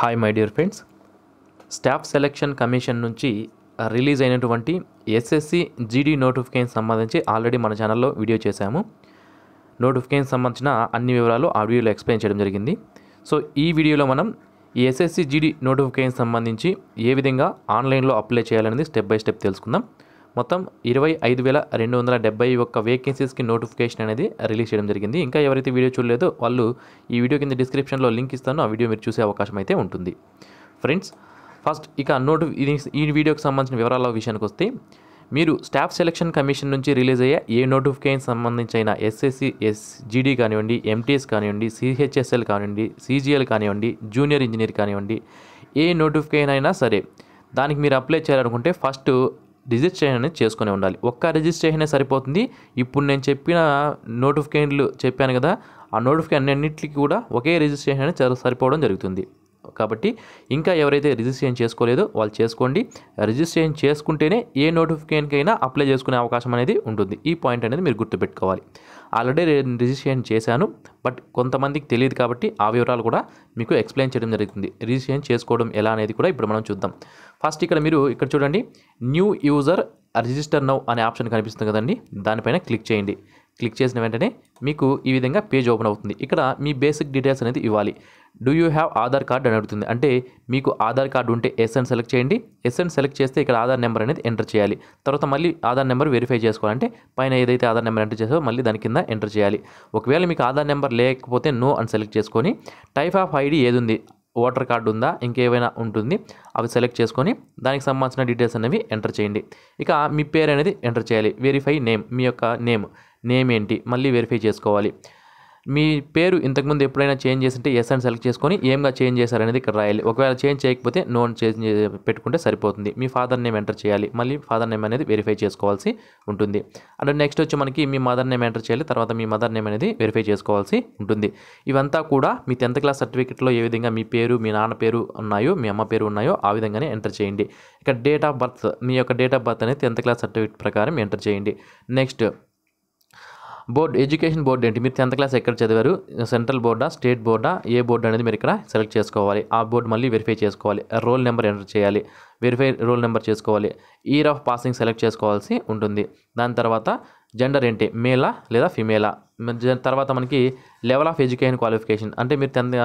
Hi my dear friends staff selection commission నుంచి release uh, అయినటువంటి SSC GD notification సంబంధించి already మన ఛానల్లో వీడియో చేశాము నోటిఫికేషన్ సంబంధించిన అన్ని వివరాలు ఆ వీడియోలో ఎక్స్ప్లెయిన్ చేయడం జరిగింది సో ఈ వీడియోలో మనం ఎస్ఎస్సి జీడీ నోటిఫికేషన్ సంబంధించి ఏ విధంగా ఆన్లైన్లో అప్లై చేయాలనేది స్టెప్ బై స్టెప్ తెలుసుకుందాం మొత్తం ఇరవై ఐదు వేల రెండు వందల డెబ్బై ఒక్క వేకెన్సీస్కి నోటిఫికేషన్ అనేది రిలీజ్ చేయడం జరిగింది ఇంకా ఎవరైతే వీడియో చూడలేదో వాళ్ళు ఈ వీడియో కింద డిస్క్రిప్షన్లో లింక్ ఇస్తాను ఆ వీడియో మీరు చూసే అవకాశం అయితే ఉంటుంది ఫ్రెండ్స్ ఫస్ట్ ఇక నోటి ఈ వీడియోకి సంబంధించిన వివరాల విషయానికి వస్తే మీరు స్టాఫ్ సెలక్షన్ కమిషన్ నుంచి రిలీజ్ అయ్యే ఏ నోటిఫికేషన్ సంబంధించిన ఎస్ఎస్సి జీడీ కానివ్వండి ఎంటీఎస్ కానివ్వండి సిహెచ్ఎస్ఎల్ కానివ్వండి సిజిఎల్ కానివ్వండి జూనియర్ ఇంజనీర్ కానివ్వండి ఏ నోటిఫికేషన్ అయినా సరే దానికి మీరు అప్లై చేయాలనుకుంటే ఫస్ట్ రిజిస్ట్రేషన్ అనేది చేసుకునే ఉండాలి ఒక్క రిజిస్ట్రేషనే సరిపోతుంది ఇప్పుడు నేను చెప్పిన నోటిఫికేషన్లు చెప్పాను కదా ఆ నోటిఫికేషన్ అన్నింటికి కూడా ఒకే రిజిస్ట్రేషన్ అనేది సరిపోవడం జరుగుతుంది కాబట్టి ఇంకా ఎవరైతే రిజిస్ట్రేషన్ చేసుకోలేదో వాళ్ళు చేసుకోండి రిజిస్ట్రేషన్ చేసుకుంటేనే ఏ నోటిఫికేషన్కైనా అప్లై చేసుకునే అవకాశం అనేది ఉంటుంది ఈ పాయింట్ అనేది మీరు గుర్తుపెట్టుకోవాలి ఆల్రెడీ రిజిస్ట్రేషన్ చేశాను బట్ కొంతమందికి తెలియదు కాబట్టి ఆ వివరాలు కూడా మీకు ఎక్స్ప్లెయిన్ చేయడం జరుగుతుంది రిజిస్ట్రేషన్ చేసుకోవడం ఎలా అనేది కూడా ఇప్పుడు మనం చూద్దాం ఫస్ట్ ఇక్కడ మీరు ఇక్కడ చూడండి న్యూ యూజర్ రిజిస్టర్ నౌ అనే ఆప్షన్ కనిపిస్తుంది కదండి దానిపైన క్లిక్ చేయండి క్లిక్ చేసిన వెంటనే మీకు ఈ విధంగా పేజ్ ఓపెన్ అవుతుంది ఇక్కడ మీ బేసిక్ డీటెయిల్స్ అనేది ఇవ్వాలి do you have Aadhaar card అని అడుగుతుంది అంటే మీకు ఆధార్ కార్డు ఉంటే ఎస్ఎన్ సెలెక్ట్ చేయండి ఎస్ఎన్ సెలెక్ట్ చేస్తే ఇక్కడ ఆధార్ నెంబర్ అనేది ఎంటర్ చేయాలి తర్వాత మళ్ళీ ఆధార్ నెంబర్ వెరిఫై చేసుకోవాలంటే పైన ఏదైతే ఆధార్ నెంబర్ ఎంటర్ చేసో మళ్ళీ దాని కింద ఎంటర్ చేయాలి ఒకవేళ మీకు ఆధార్ నెంబర్ లేకపోతే నో అని సెలెక్ట్ చేసుకొని టైప్ ఆఫ్ ఐడి ఏది ఉంది ఓటర్ కార్డు ఉందా ఇంకేమైనా ఉంటుంది అవి సెలెక్ట్ చేసుకొని దానికి సంబంధించిన డీటెయిల్స్ అనేవి ఎంటర్ చేయండి ఇక మీ పేరు అనేది ఎంటర్ చేయాలి వెరిఫై నేమ్ మీ యొక్క నేమ్ నేమ్ ఏంటి మళ్ళీ వెరిఫై చేసుకోవాలి మీ పేరు ఇంతకుముందు ఎప్పుడైనా చేంజ్ చేసింటే ఎస్ అని సెలెక్ట్ చేసుకొని ఏంగా చేంజ్ చేశారనేది ఇక్కడ రాయాలి ఒకవేళ చేంజ్ చేయకపోతే నోన్ చేంజ్ పెట్టుకుంటే సరిపోతుంది మీ ఫాదర్ నేమ్ ఎంటర్ చేయాలి మళ్ళీ ఫాదర్ నేమ్ అనేది వెరిఫై చేసుకోవాల్సి ఉంటుంది అండ్ నెక్స్ట్ వచ్చి మనకి మీ మదర్ నేమ్ ఎంటర్ చేయాలి తర్వాత మీ మదర్ నేమ్ అనేది వెరిఫై చేసుకోవాల్సి ఉంటుంది ఇవంతా కూడా మీ టెన్త్ క్లాస్ సర్టిఫికేట్లో ఏ విధంగా మీ పేరు మీ నాన్న పేరు ఉన్నాయో మీ అమ్మ పేరు ఉన్నాయో ఆ విధంగానే ఎంటర్ చేయండి ఇక డేట్ ఆఫ్ బర్త్ మీ యొక్క డేట్ ఆఫ్ బర్త్ అనేది టెన్త్ క్లాస్ సర్టిఫికేట్ ప్రకారం ఎంటర్ చేయండి నెక్స్ట్ బోర్డ్ ఎడ్యుకేషన్ బోర్డు ఏంటి మీరు టెన్త్ క్లాస్ ఎక్కడ చదివారు సెంట్రల్ బోర్డా స్టేట్ బోర్డా ఏ బోర్డు అనేది మీరు ఇక్కడ సెలెక్ట్ చేసుకోవాలి ఆ బోర్డు మళ్ళీ వెరిఫై చేసుకోవాలి రోల్ నెంబర్ ఎంటర్ చేయాలి వెరిఫై రోల్ నెంబర్ చేసుకోవాలి ఇయర్ ఆఫ్ పాసింగ్ సెలెక్ట్ చేసుకోవాల్సి ఉంటుంది దాని తర్వాత జెండర్ ఏంటి మేలా లేదా ఫిమేలా తర్వాత మనకి లెవెల్ ఆఫ్ ఎడ్యుకేషన్ క్వాలిఫికేషన్ అంటే మీరు టెన్త్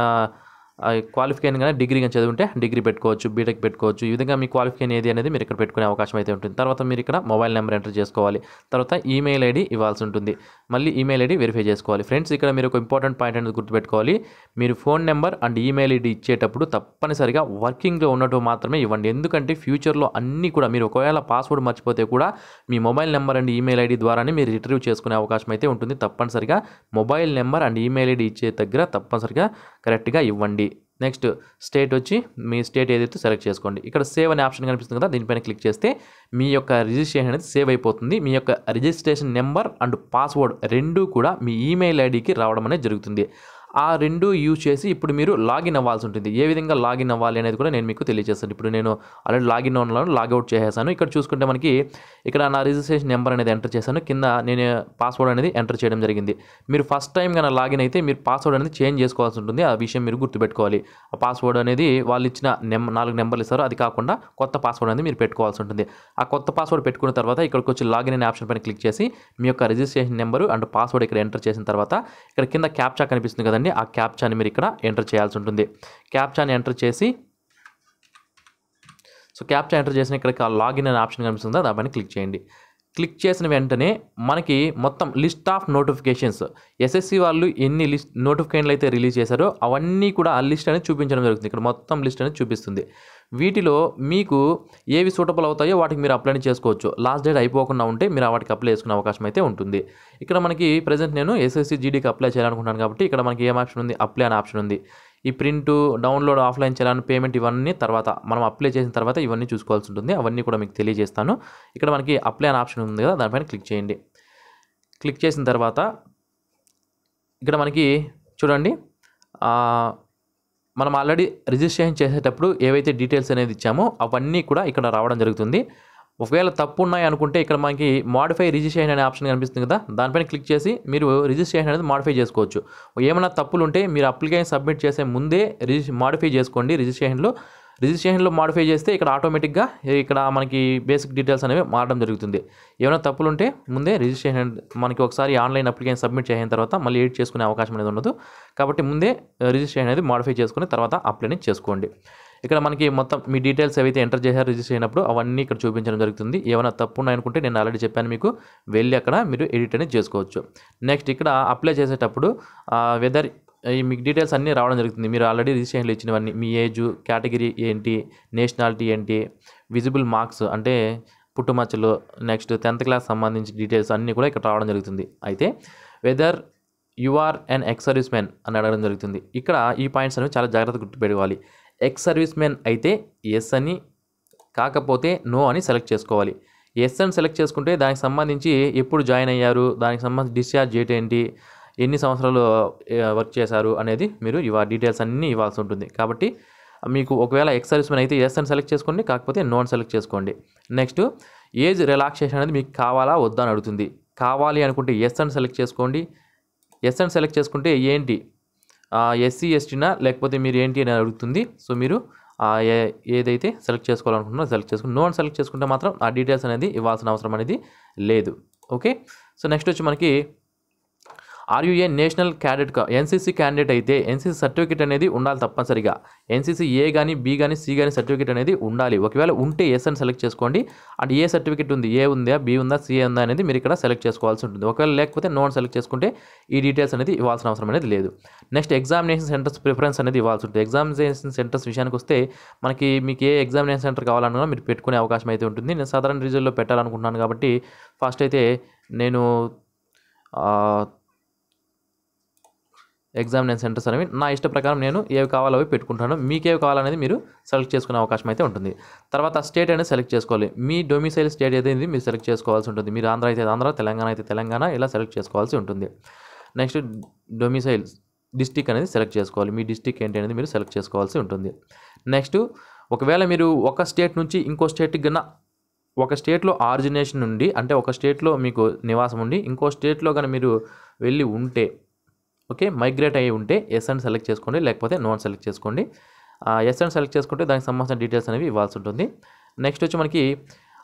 క్వాలిఫికేషన్ కానీ డిగ్రీ కానీ చదివింటే డిగ్రీ పెట్టుకోవచ్చు బీటెక్ పెట్టుకోవచ్చు ఈ విధంగా మీ క్వాలిఫికేషన్ ఏది అనేది మీరు ఇక్కడ పెట్టుకునే అవకాశం అయితే ఉంటుంది తర్వాత మీరు ఇక్కడ మొబైల్ నెంబర్ ఎంటర్ చేసుకోవాలి తర్వాత ఈమెయిల్ ఐడి ఇవ్వాల్సి ఉంటుంది మళ్ళీ ఈమెయిల్ ఐడి వెరిఫై చేసుకోవాలి ఫ్రెండ్స్ ఇక్కడ మీరు ఒక ఇంపార్టెంట్ పాయింట్ అనేది గుర్తుపెట్టుకోవాలి మీరు phone number and email ID ఇచ్చేటప్పుడు తప్పనిసరిగా వర్కింగ్లో ఉన్నట్టు మాత్రమే ఇవ్వండి ఎందుకంటే ఫ్యూచర్లో అన్నీ కూడా మీరు ఒకవేళ పాస్వర్డ్ మర్చిపోతే కూడా మీ mobile number and email ID ద్వారానే మీరు రిట్రీవ్ చేసుకునే అవకాశం అయితే ఉంటుంది తప్పనిసరిగా mobile number and email ID ఇచ్చే దగ్గర తప్పనిసరిగా కరెక్ట్గా ఇవ్వండి నెక్స్ట్ స్టేట్ వచ్చి మీ స్టేట్ ఏదైతే సెలెక్ట్ చేసుకోండి ఇక్కడ సేవ్ అనే ఆప్షన్ కనిపిస్తుంది కదా దీనిపైన క్లిక్ చేస్తే మీ యొక్క రిజిస్ట్రేషన్ అనేది సేవ్ అయిపోతుంది మీ యొక్క రిజిస్ట్రేషన్ నెంబర్ అండ్ పాస్వర్డ్ రెండు కూడా మీ ఈమెయిల్ ఐడికి రావడం అనేది జరుగుతుంది ఆ రెండు యూజ్ చేసి ఇప్పుడు మీరు లాగిన్ అవ్వాల్సి ఉంటుంది ఏ విధంగా లాగిన్ అవ్వాలి అనేది కూడా నేను మీకు తెలియజేస్తాను ఇప్పుడు నేను ఆల్రెడీ లాగిన్ అవును లాగౌట్ చేసేసాను ఇక్కడ చూసుకుంటే మనకి ఇక్కడ నా రిజిస్ట్రేషన్ నెంబర్ అనేది ఎంటర్ చేశాను కింద నేను పాస్వర్డ్ అనేది ఎంటర్ చేయడం జరిగింది మీరు ఫస్ట్ టైం కన్నా లాగిన్ అయితే మీరు పాస్వర్డ్ అనేది చేంజ్ చేసుకోవాల్సి ఉంటుంది ఆ విషయం మీరు గుర్తుపెట్టుకోవాలి ఆ పాస్వర్డ్ అనేది వాళ్ళు ఇచ్చిన నెం నాలుగు నెంబర్లు ఇస్తారు అది కాకుండా కొత్త పాస్వర్డ్ అనేది మీరు పెట్టుకోవాల్సి ఉంటుంది ఆ కొత్త పాస్వర్డ్ పెట్టుకున్న తర్వాత ఇక్కడికి వచ్చి లాగిన్ అనే ఆప్షన్ పైన క్లిక్ చేసి మీ యొక్క రిజిస్ట్రేషన్ నెంబరు అండ్ పాస్వర్డ్ ఇక్కడ ఎంటర్ చేసిన తర్వాత ఇక్కడ కింద క్యాప్చా కనిపిస్తుంది కదండి చూడండి ఆ క్యాప్చాని మీరు ఇక్కడ ఎంటర్ చేయాల్సి ఉంటుంది క్యాప్చాని ఎంటర్ చేసి సో క్యాప్చా ఎంటర్ చేసిన ఆ లాగిన్ అనే ఆప్షన్ కనిపిస్తుందా దాని క్లిక్ చేయండి క్లిక్ చేసిన వెంటనే మనకి మొత్తం లిస్ట్ ఆఫ్ నోటిఫికేషన్స్ ఎస్ఎస్సి వాళ్ళు ఎన్ని లిస్ట్ నోటిఫికేషన్లు అయితే రిలీజ్ చేశారో అవన్నీ కూడా ఆ లిస్ట్ అనేది చూపించడం జరుగుతుంది ఇక్కడ మొత్తం లిస్ట్ అనేది చూపిస్తుంది వీటిలో మీకు ఏవి సూటబుల్ అవుతాయో వాటికి మీరు అప్లై చేసుకోవచ్చు లాస్ట్ డేట్ అయిపోకుండా ఉంటే మీరు వాటికి అప్లై చేసుకునే అవకాశం అయితే ఉంటుంది ఇక్కడ మనకి ప్రజెంట్ నేను ఎస్ఎస్సి జీడీకి అప్లై చేయాలనుకుంటున్నాను కాబట్టి ఇక్కడ మనకి ఏం ఆప్షన్ ఉంది అప్లై అనే ఆప్షన్ ఉంది ఈ print download offline challan payment ఇవన్నీ తర్వాత మనం అప్లై చేసిన తర్వాత ఇవన్నీ చూసుకోవాల్సి ఉంటుంది అవన్నీ కూడా మీకు తెలియజేస్తాను ఇక్కడ మనకి అప్లై అనే ఆప్షన్ ఉంది కదా దానిపైన క్లిక్ చేయండి క్లిక్ చేసిన తర్వాత ఇక్కడ మనకి చూడండి మనం ఆల్రెడీ రిజిస్ట్రేషన్ చేసేటప్పుడు ఏవైతే డీటెయిల్స్ అనేది ఇచ్చామో అవన్నీ కూడా ఇక్కడ రావడం జరుగుతుంది ఒకవేళ తప్పు ఉన్నాయి అనుకుంటే ఇక్కడ మనకి మాడిఫై రిజిస్ట్రేషన్ అనే ఆప్షన్ కనిపిస్తుంది కదా దానిపైన క్లిక్ చేసి మీరు రిజిస్ట్రేషన్ అనేది మాడిఫై చేసుకోవచ్చు ఏమైనా తప్పులు ఉంటే మీరు అప్లికేషన్ సబ్మిట్ చేసే ముందే మాడిఫై చేసుకోండి రిజిస్ట్రేషన్లో రిజిస్ట్రేషన్లో మాడిఫై చేస్తే ఇక్కడ ఆటోమేటిక్గా ఇక్కడ మనకి బేసిక్ డీటెయిల్స్ అనేవి మారడం జరుగుతుంది ఏమైనా తప్పులు ఉంటే ముందే రిజిస్ట్రేషన్ మనకి ఒకసారి ఆన్లైన్ అప్లికేషన్ సబ్మిట్ చేసిన తర్వాత మళ్ళీ ఎడిట్ చేసుకునే అవకాశం అనేది ఉండదు కాబట్టి ముందే రిజిస్ట్రేషన్ అనేది మాడిఫై చేసుకుని తర్వాత అప్లై చేసుకోండి ఇక్కడ మనకి మొత్తం మీ డీటెయిల్స్ ఏవైతే ఎంటర్ చేశారు రిజిస్టర్ అయినప్పుడు అవన్నీ ఇక్కడ చూపించడం జరుగుతుంది ఏమైనా తప్పు ఉన్నాయనుకుంటే నేను ఆల్రెడీ చెప్పాను మీకు వెళ్ళి అక్కడ మీరు ఎడిట్ అనేది చేసుకోవచ్చు నెక్స్ట్ ఇక్కడ అప్లై చేసేటప్పుడు వెదర్ మీకు డీటెయిల్స్ అన్నీ రావడం జరుగుతుంది మీరు ఆల్రెడీ రిజిస్ట్రేషన్లు ఇచ్చినవన్నీ మీ ఏజ్ కేటగిరీ ఏంటి నేషనాలిటీ ఏంటి విజిబుల్ మార్క్స్ అంటే పుట్టుమచ్చలు నెక్స్ట్ టెన్త్ క్లాస్ సంబంధించి డీటెయిల్స్ అన్నీ కూడా ఇక్కడ రావడం జరుగుతుంది అయితే whether you are and ex service man అని అడగడం జరుగుతుంది ఇక్కడ ఈ పాయింట్స్ అనేవి చాలా జాగ్రత్త గుర్తుపెట్టుకోవాలి ఎక్స్ సర్వీస్ మ్యాన్ అయితే ఎస్ అని కాకపోతే నో అని సెలెక్ట్ చేసుకోవాలి ఎస్ అని సెలెక్ట్ చేసుకుంటే దానికి సంబంధించి ఎప్పుడు జాయిన్ అయ్యారు దానికి సంబంధించి డిశ్చార్జ్ డేట్ ఏంటి ఎన్ని సంవత్సరాలు వర్క్ చేశారు అనేది మీరు ఇవా డీటెయిల్స్ అన్నీ ఇవ్వాల్సి ఉంటుంది కాబట్టి మీకు ఒకవేళ ఎక్స్ సర్వీస్ మ్యాన్ అయితే ఎస్ అని సెలెక్ట్ చేసుకోండి కాకపోతే నో అని సెలెక్ట్ చేసుకోండి నెక్స్ట్ ఏజ్ రిలాక్సేషన్ అనేది మీకు కావాలా వద్దా అని అడుగుతుంది కావాలి అనుకుంటే ఎస్ అని సెలెక్ట్ చేసుకోండి ఎస్ అని సెలెక్ట్ చేసుకుంటే ఏంటి ఎస్సీ ఎస్టీనా లేకపోతే మీరు ఏంటి అని అడుగుతుంది సో మీరు ఏదైతే సెలెక్ట్ చేసుకోవాలనుకుంటున్నా సెలెక్ట్ చేసుకుని నో అని సెలెక్ట్ చేసుకుంటే మాత్రం ఆ డీటెయిల్స్ అనేది ఇవ్వాల్సిన అవసరం అనేది లేదు ఓకే సో నెక్స్ట్ వచ్చి మనకి are you a national cadet NCC candidate అయితే ఎన్సీసీ సర్టిఫికేట్ అనేది ఉండాలి తప్పనిసరిగా ఎన్సీసీ ఏ కానీ బి కానీ సి కానీ సర్టిఫికేట్ అనేది ఉండాలి ఒకవేళ ఉంటే ఎస్ అని సెలెక్ట్ చేసుకోండి అండ్ ఏ సర్టిఫికేట్ ఉంది ఏ ఉందా బి ఉందా సి ఉందా అనేది మీరు ఇక్కడ సెలెక్ట్ చేసుకోవాల్సి ఉంటుంది ఒకవేళ లేకపోతే నోన్ సెలెక్ట్ చేసుకుంటే ఈ డీటెయిల్స్ అనేది ఇవ్వాల్సిన అవసరం అనేది లేదు నెక్స్ట్ ఎగ్జామినేషన్ సెంటర్స్ ప్రిఫరెన్స్ అనేది ఇవ్వాల్సి ఉంటుంది ఎగ్జామినేషన్ సెంటర్స్ విషయానికి వస్తే మనకి మీకు ఏ ఎగ్జామినేషన్ సెంటర్ కావాలన్నా మీరు పెట్టుకునే అవకాశం అయితే ఉంటుంది నేను సాధారణ రీజన్లో పెట్టాలనుకుంటున్నాను కాబట్టి ఫస్ట్ అయితే నేను ఎగ్జామినేషన్ సెంటర్స్ అనేవి నా ఇష్ట ప్రకారం నేను ఏవి కావాలో అవి పెట్టుకుంటాను మీకేవి కావాలనేది మీరు సెలెక్ట్ చేసుకునే అవకాశం అయితే ఉంటుంది తర్వాత స్టేట్ అనేది సెలెక్ట్ చేసుకోవాలి మీ డొమిసైల్ స్టేట్ ఏదైంది మీరు సెలెక్ట్ చేసుకోవాల్సి ఉంటుంది మీరు ఆంధ్ర అయితే ఆంధ్ర తెలంగాణ అయితే తెలంగాణ ఇలా సెలెక్ట్ చేసుకోవాల్సి ఉంటుంది నెక్స్ట్ డొమిసైల్ డిస్టిక్ అనేది సెలెక్ట్ చేసుకోవాలి మీ డిస్టిక్ ఏంటి అనేది మీరు సెలెక్ట్ చేసుకోవాల్సి ఉంటుంది నెక్స్ట్ ఒకవేళ మీరు ఒక స్టేట్ నుంచి ఇంకో స్టేట్కి కన్నా ఒక స్టేట్లో ఆరిజినేషన్ ఉండి అంటే ఒక స్టేట్లో మీకు నివాసం ఉండి ఇంకో స్టేట్లో కానీ మీరు వెళ్ళి ఉంటే ఓకే మైగ్రేట్ అయ్యి ఉంటే ఎస్ అని సెలెక్ట్ చేసుకోండి లేకపోతే నో అని సెలెక్ట్ చేసుకోండి ఎస్ అని సెలెక్ట్ చేసుకుంటే దానికి సంబంధించిన డీటెయిల్స్ అనేవి ఇవ్వాల్సి ఉంటుంది నెక్స్ట్ వచ్చి మనకి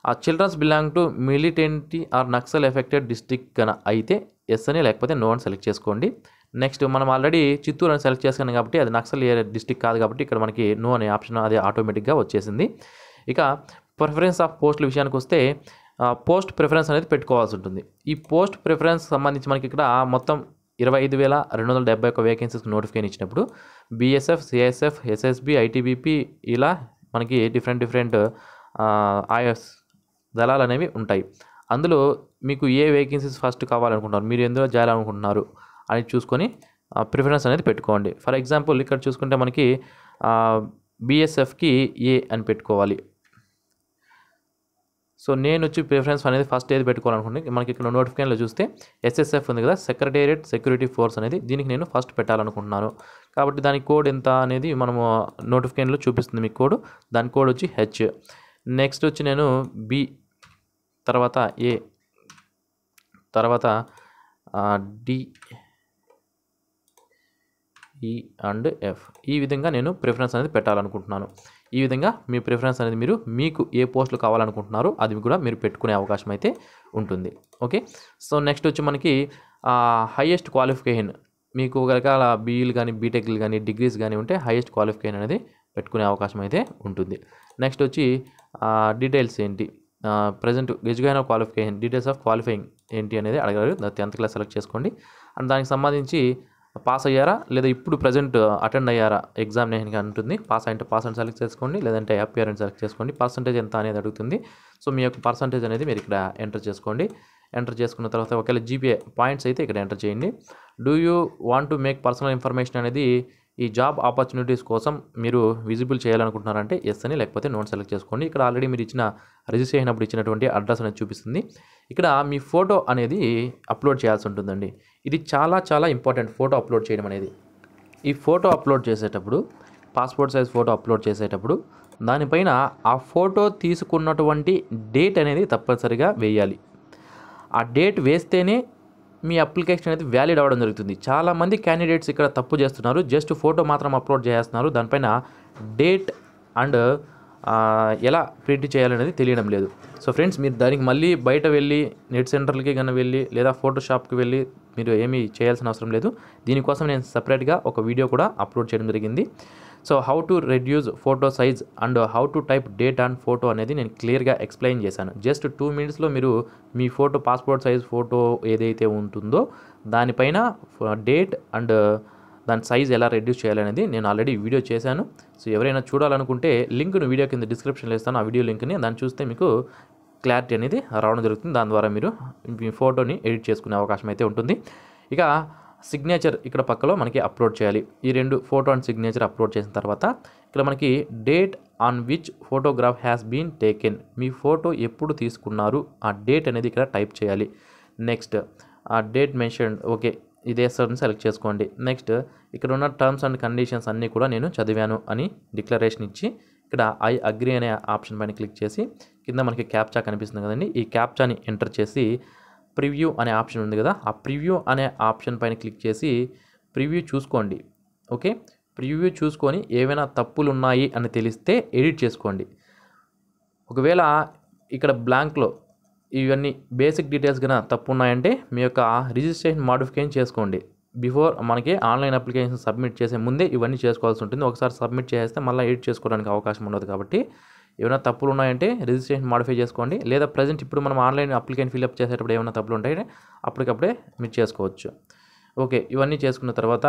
ఆ children's belong to militancy or Naxal affected district కన అయితే ఎస్ అని లేకపోతే నో అని సెలెక్ట్ చేసుకోండి నెక్స్ట్ మనం ఆల్రెడీ చిత్తూరు అని సెలెక్ట్ చేసుకున్నాం కాబట్టి అది నక్సల్ ఏరియా డిస్టిక్ కాదు కాబట్టి ఇక్కడ మనకి నో అనే ఆప్షన్ అది ఆటోమేటిక్గా వచ్చేసింది ఇక ప్రిఫరెన్స్ ఆఫ్ పోస్టుల విషయానికి వస్తే పోస్ట్ ప్రిఫరెన్స్ అనేది పెట్టుకోవాల్సి ఉంటుంది ఈ పోస్ట్ ప్రిఫరెన్స్ సంబంధించి మనకి ఇక్కడ మొత్తం ఇరవై ఐదు వేల రెండు వందల డెబ్బై ఒక వేకెన్సీస్ నోటిఫికేషన్ ఇచ్చినప్పుడు బీఎస్ఎఫ్ సిఎస్ఎఫ్ ఎస్ఎస్బి ఐటీబీపీ ఇలా మనకి డిఫరెంట్ డిఫరెంట్ ఆయాస్ దళాలు అనేవి ఉంటాయి అందులో మీకు ఏ వేకెన్సీస్ ఫస్ట్ కావాలనుకుంటున్నారు మీరు ఎందులో చేయాలనుకుంటున్నారు అని చూసుకొని ప్రిఫరెన్స్ అనేది పెట్టుకోండి ఫర్ ఎగ్జాంపుల్ ఇక్కడ చూసుకుంటే మనకి బీఎస్ఎఫ్కి ఏ అని పెట్టుకోవాలి సో నేను వచ్చి ప్రిఫరెన్స్ అనేది ఫస్ట్ ఏది పెట్టుకోవాలనుకుంటే మనకి ఇక్కడ నోటిఫికేషన్లో చూస్తే ఎస్ఎస్ఎఫ్ ఉంది కదా సెక్రటేరియట్ సెక్యూరిటీ ఫోర్స్ అనేది దీనికి నేను ఫస్ట్ పెట్టాలనుకుంటున్నాను కాబట్టి దాని కోడ్ ఎంత అనేది మనము నోటిఫికేషన్లో చూపిస్తుంది మీ కోడ్ దాని కోడ్ వచ్చి హెచ్ నెక్స్ట్ వచ్చి నేను బి తర్వాత ఏ తర్వాత డి ఈ e. అండ్ ఎఫ్ ఈ విధంగా నేను ప్రిఫరెన్స్ అనేది పెట్టాలనుకుంటున్నాను ఈ విధంగా మీ ప్రిఫరెన్స్ అనేది మీరు మీకు ఏ పోస్టులు కావాలనుకుంటున్నారో అది కూడా మీరు పెట్టుకునే అవకాశం అయితే ఉంటుంది ఓకే సో నెక్స్ట్ వచ్చి మనకి హైయెస్ట్ క్వాలిఫికేషన్ మీకు ఒక రకాల బీఈలు కానీ బీటెక్లు కానీ డిగ్రీస్ కానీ ఉంటే హైయెస్ట్ క్వాలిఫికేషన్ అనేది పెట్టుకునే అవకాశం అయితే ఉంటుంది నెక్స్ట్ వచ్చి డీటెయిల్స్ ఏంటి present education qualification details of qualifying ఏంటి అనేది అడగగలరు టెన్త్ క్లాస్ సెలెక్ట్ చేసుకోండి అండ్ దానికి సంబంధించి పాస్ అయ్యారా లేదా ఇప్పుడు ప్రజెంట్ అటెండ్ అయ్యారా ఎగ్జామినేషన్కి అంటుంది పాస్ అంటే పాస్ అండ్ సెలెక్ట్ చేసుకోండి లేదంటే అపియర్ సెలెక్ట్ చేసుకోండి పర్సంటేజ్ ఎంత అనేది అడుగుతుంది సో మీ యొక్క పర్సంటేజ్ అనేది మీరు ఇక్కడ ఎంటర్ చేసుకోండి ఎంటర్ చేసుకున్న తర్వాత ఒకవేళ జీపీఏ పాయింట్స్ అయితే ఇక్కడ ఎంటర్ చేయండి do you want to make personal information అనేది ఈ జాబ్ ఆపర్చునిటీస్ కోసం మీరు విజిబుల్ చేయాలనుకుంటున్నారంటే ఎస్ అని లేకపోతే నోన్ సెలెక్ట్ చేసుకోండి ఇక్కడ ఆల్రెడీ మీరు ఇచ్చిన రిజిస్టర్ అయినప్పుడు ఇచ్చినటువంటి అడ్రస్ అనేది చూపిస్తుంది ఇక్కడ మీ ఫోటో అనేది అప్లోడ్ చేయాల్సి ఉంటుందండి ఇది చాలా చాలా ఇంపార్టెంట్ ఫోటో అప్లోడ్ చేయడం అనేది ఈ ఫోటో అప్లోడ్ చేసేటప్పుడు పాస్పోర్ట్ సైజ్ ఫోటో అప్లోడ్ చేసేటప్పుడు దానిపైన ఆ ఫోటో తీసుకున్నటువంటి డేట్ అనేది తప్పనిసరిగా వేయాలి ఆ డేట్ వేస్తేనే మీ అప్లికేషన్ అనేది వ్యాలిడ్ అవ్వడం జరుగుతుంది చాలామంది క్యాండిడేట్స్ ఇక్కడ తప్పు చేస్తున్నారు జస్ట్ ఫోటో మాత్రం అప్లోడ్ చేస్తున్నారు దానిపైన డేట్ అండ్ ఎలా ప్రింట్ చేయాలనేది తెలియడం లేదు సో ఫ్రెండ్స్ మీరు దానికి మళ్ళీ బయట వెళ్ళి నెట్ సెంటర్లకి కానీ వెళ్ళి లేదా ఫోటోషాప్కి వెళ్ళి మీరు ఏమీ చేయాల్సిన అవసరం లేదు దీనికోసం నేను సపరేట్గా ఒక వీడియో కూడా అప్లోడ్ చేయడం జరిగింది so how to reduce photo size and how to type date and photo అనేది నేను క్లియర్గా ఎక్స్ప్లెయిన్ చేశాను జస్ట్ టూ మినిట్స్లో మీరు మీ ఫోటో పాస్పోర్ట్ సైజ్ ఫోటో ఏదైతే ఉంటుందో దానిపైన డేట్ అండ్ దాని సైజ్ ఎలా రెడ్యూస్ చేయాలనేది నేను ఆల్రెడీ వీడియో చేశాను సో ఎవరైనా చూడాలనుకుంటే లింక్ను వీడియో కింద డిస్క్రిప్షన్లో ఇస్తాను ఆ వీడియో లింక్ని దాన్ని చూస్తే మీకు క్లారిటీ అనేది రావడం జరుగుతుంది దాని ద్వారా మీరు మీ ఫోటోని ఎడిట్ చేసుకునే అవకాశం అయితే ఉంటుంది ఇక సిగ్నేచర్ ఇక్కడ పక్కలో మనకి అప్లోడ్ చేయాలి ఈ రెండు ఫోటో అండ్ సిగ్నేచర్ అప్లోడ్ చేసిన తర్వాత ఇక్కడ మనకి date on which photograph has been taken మీ ఫోటో ఎప్పుడు తీసుకున్నారు ఆ డేట్ అనేది ఇక్కడ టైప్ చేయాలి నెక్స్ట్ ఆ డేట్ మెన్షన్ ఓకే ఇదే సర్ని సెలెక్ట్ చేసుకోండి నెక్స్ట్ ఇక్కడ ఉన్న టర్మ్స్ అండ్ కండిషన్స్ అన్నీ కూడా నేను చదివాను అని డిక్లరేషన్ ఇచ్చి ఇక్కడ ఐ అగ్రి అనే ఆప్షన్ పైన క్లిక్ చేసి కింద మనకి క్యాప్చా కనిపిస్తుంది కదండి ఈ క్యాప్చాని ఎంటర్ చేసి ప్రివ్యూ అనే ఆప్షన్ ఉంది కదా ఆ ప్రివ్యూ అనే ఆప్షన్ పైన క్లిక్ చేసి ప్రివ్యూ చూసుకోండి ఓకే ప్రివ్యూ చూసుకొని ఏవైనా తప్పులు ఉన్నాయి అని తెలిస్తే ఎడిట్ చేసుకోండి ఒకవేళ ఇక్కడ బ్లాంక్లో ఇవన్నీ బేసిక్ డీటెయిల్స్ కన్నా తప్పు ఉన్నాయంటే మీ యొక్క రిజిస్ట్రేషన్ మాడిఫికేషన్ చేసుకోండి బిఫోర్ మనకి ఆన్లైన్ అప్లికేషన్ సబ్మిట్ చేసే ముందే ఇవన్నీ చేసుకోవాల్సి ఉంటుంది ఒకసారి సబ్మిట్ చేస్తే మళ్ళీ ఎడిట్ చేసుకోవడానికి అవకాశం ఉండదు కాబట్టి ఏమైనా తప్పులు ఉన్నాయంటే రిజిస్ట్రేషన్ మాడిఫై చేసుకోండి లేదా ప్రజెంట్ ఇప్పుడు మనం ఆన్లైన్ అప్లికేషన్ ఫిల్అప్ చేసేటప్పుడు ఏమైనా తప్పులు ఉంటాయంటే అప్పటికప్పుడే మీరు చేసుకోవచ్చు ఓకే ఇవన్నీ చేసుకున్న తర్వాత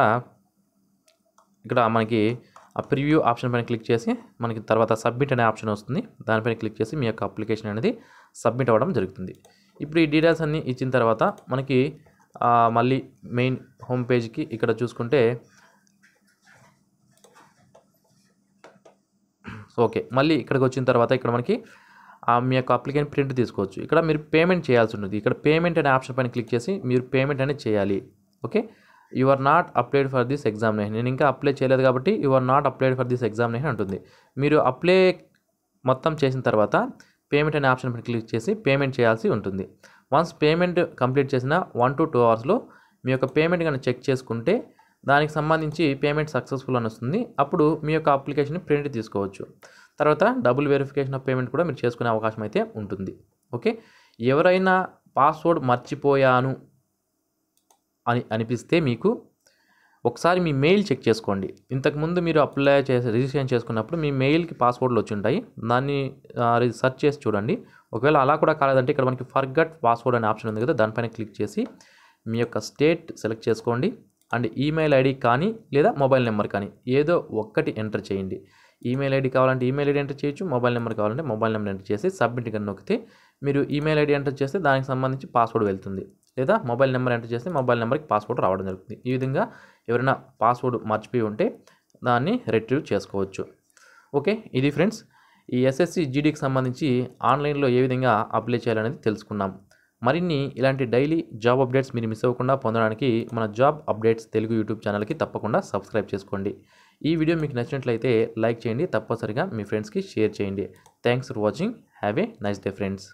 ఇక్కడ మనకి ఆ ప్రివ్యూ ఆప్షన్ పైన క్లిక్ చేసి మనకి తర్వాత సబ్మిట్ అనే ఆప్షన్ వస్తుంది దానిపైన క్లిక్ చేసి మీ యొక్క అప్లికేషన్ అనేది సబ్మిట్ అవ్వడం జరుగుతుంది ఇప్పుడు ఈ డీటెయిల్స్ అన్నీ ఇచ్చిన తర్వాత మనకి మళ్ళీ మెయిన్ హోమ్ పేజ్కి ఇక్కడ చూసుకుంటే ఓకే మళ్ళీ ఇక్కడికి వచ్చిన తర్వాత ఇక్కడ మనకి మీ యొక్క అప్లికేషన్ ప్రింట్ తీసుకోవచ్చు ఇక్కడ మీరు పేమెంట్ చేయాల్సి ఉంటుంది ఇక్కడ పేమెంట్ అనే ఆప్షన్ పైన క్లిక్ చేసి మీరు పేమెంట్ అనేది చేయాలి okay you are not applied for this examination నేను ఇంకా అప్లై చేయలేదు కాబట్టి you are not applied for this examination ఉంటుంది మీరు అప్లై మొత్తం చేసిన తర్వాత పేమెంట్ అనే ఆప్షన్ పైన క్లిక్ చేసి పేమెంట్ చేయాల్సి ఉంటుంది వన్స్ పేమెంట్ కంప్లీట్ చేసిన వన్ టు టూ అవర్స్లో మీ యొక్క పేమెంట్ కానీ చెక్ చేసుకుంటే దానికి సంబంధించి పేమెంట్ సక్సెస్ఫుల్ అని వస్తుంది అప్పుడు మీ యొక్క అప్లికేషన్ ప్రింట్ తీసుకోవచ్చు తర్వాత డబుల్ వెరిఫికేషన్ ఆఫ్ పేమెంట్ కూడా మీరు చేసుకునే అవకాశం అయితే ఉంటుంది ఓకే ఎవరైనా పాస్వర్డ్ మర్చిపోయాను అని అనిపిస్తే మీకు ఒకసారి మీ మెయిల్ చెక్ చేసుకోండి ఇంతకుముందు మీరు అప్లై చేసి రిజిస్ట్రేషన్ చేసుకున్నప్పుడు మీ మెయిల్కి పాస్వర్డ్లు వచ్చి ఉంటాయి దాన్ని సెర్చ్ చేసి చూడండి ఒకవేళ అలా కూడా కాలేదంటే ఇక్కడ మనకి ఫర్గట్ పాస్వర్డ్ అనే ఆప్షన్ ఉంది కదా దానిపైన క్లిక్ చేసి మీ యొక్క స్టేట్ సెలెక్ట్ చేసుకోండి అండ్ ఈమెయిల్ ఐడి కానీ లేదా మొబైల్ నెంబర్ కానీ ఏదో ఒక్కటి ఎంటర్ చేయండి ఈమెయిల్ ఐడి కావాలంటే ఈమెయిల్ ఐడి ఎంటర్ చేయొచ్చు మొబైల్ నెంబర్ కావాలంటే మొబైల్ నెంబర్ ఎంటర్ చేసి సబ్మిట్ కన్నా నొక్కితే మీరు ఈమెయిల్ ఐడి ఎంటర్ చేస్తే దానికి సంబంధించి పాస్వర్డ్ వెళ్తుంది లేదా మొబైల్ నెంబర్ ఎంటర్ చేస్తే మొబైల్ నెంబర్కి పాస్వర్డ్ రావడం జరుగుతుంది ఈ విధంగా ఎవరైనా పాస్వర్డ్ మర్చిపోయి ఉంటే దాన్ని రిట్రీవ్ చేసుకోవచ్చు ఓకే ఇది ఫ్రెండ్స్ ఈ ఎస్ఎస్సి జీడీకి సంబంధించి ఆన్లైన్లో ఏ విధంగా అప్లై చేయాలనేది తెలుసుకున్నాం మరిన్ని ఇలాంటి డైలీ జాబ్ అప్డేట్స్ మీరు మిస్ అవ్వకుండా పొందడానికి మన జాబ్ అప్డేట్స్ తెలుగు యూట్యూబ్ ఛానల్కి తప్పకుండా సబ్స్క్రైబ్ చేసుకోండి ఈ వీడియో మీకు నచ్చినట్లయితే లైక్ చేయండి తప్పనిసరిగా మీ ఫ్రెండ్స్కి షేర్ చేయండి thanks for watching have a nice day friends